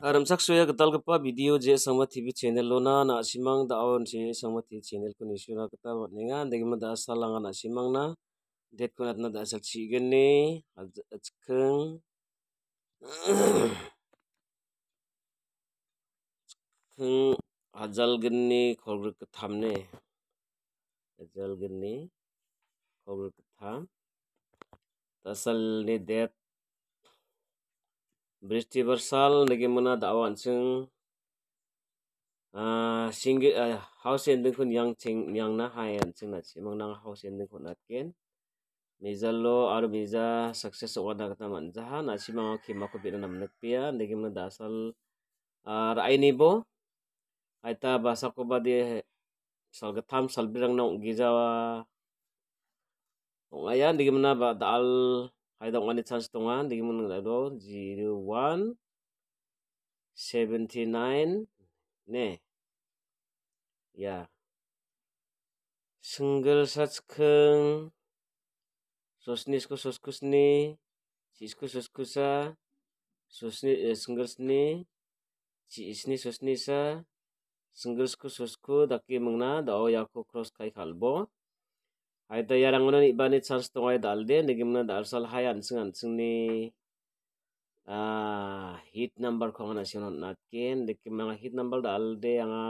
aramsak soya gatal gapa video je sangma tv channel lona na simang da awan se sangma tv channel ko nisura kata ninga degma da salanga na simang na det ko natna da sak chigen ne ajkhang khang ajal ginni khogr ka thamne ajal ginni khogr ka tham tasal ne det Bristi bersal bagaimana dakwan sing uh, ah house ah, ending dengkun yang cing yang na hayan sing house ending nang hausen dengkun atken lo, ar biza success wada kata man jaha na simang ki mako bina nam nak pia mana dasal ar ah, aini bo aita bahasa ko badi sal gatam sal birang na gizawa Ngayan, di mana badal haida ngani chance tonga digi mun ngla do seventy nine, ne ya single search kheng sosnis ko soskusni sisku soskusa sosni singlesni chisni sosnisa singles ko sosku daki mungna dao yako cross kai kalbo? Aita yarangunan ibani charge tongai dalde negimna darsal hayan ni, singni hit number khongana atken, natken dekimna hit number dalde anga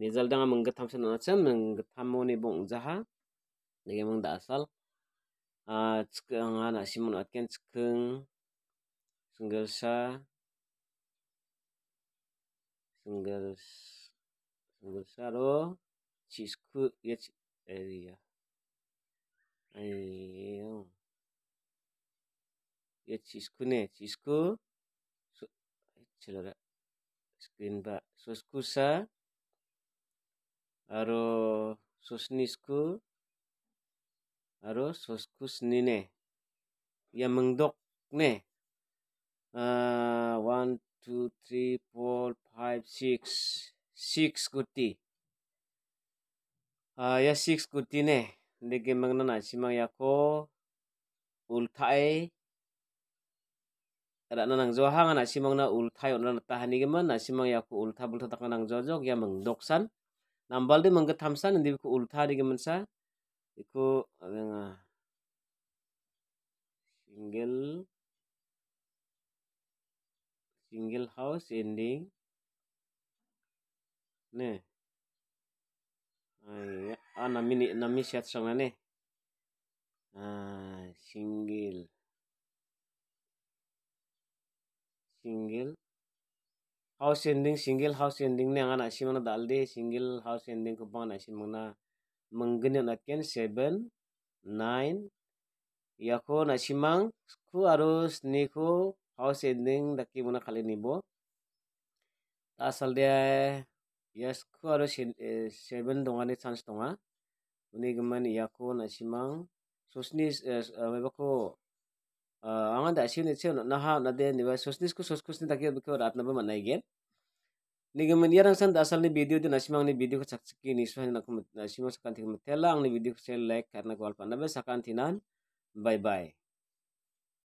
nizal danga menggetam sinon natsen menggetamoni bong jaha negimna darsal ngana simun atken cikeng senggelsa senggels sa ro cisku area ए यो छिस्कु ne छिस्कु छिलोरा स्क्रिन बा सोस्कु सा aro sosnisku aro soskus nine ya mengdok ne uh, one two three four five six six kuti uh, ya six kuti ne nege mangna na simang yako ultai ra nanang jo hanga na simang na ultai onra na tahani ge man na simang yako ulta bulta takanang jo jog ya mang doksan nambal de mangga thamsan ndi ko ulta de ge man sa iko adanga single single house ending ne ayya Ah, nami nami siat sama ne eh. Ah, single. Single. House ending single house ending ne angan asih mana dalde single house ending kupang asih mana menggene natken seven nine ya nasi mang ku harus niku house ending daki mana kali nibo asal dia Yasku aro eh, seven dongani chance donga ah. uni gimani yako nasimang susni mebako eh, eh, anga da asin itse naha nade niba susnis ku kan? ni takia rat na ba manai gen nigaman yarang san asal ni video di simang ni video ku sakski iswah ni na simang sakanti kumutela ang ni video ku sel like na kualpan nabe tinan bye bye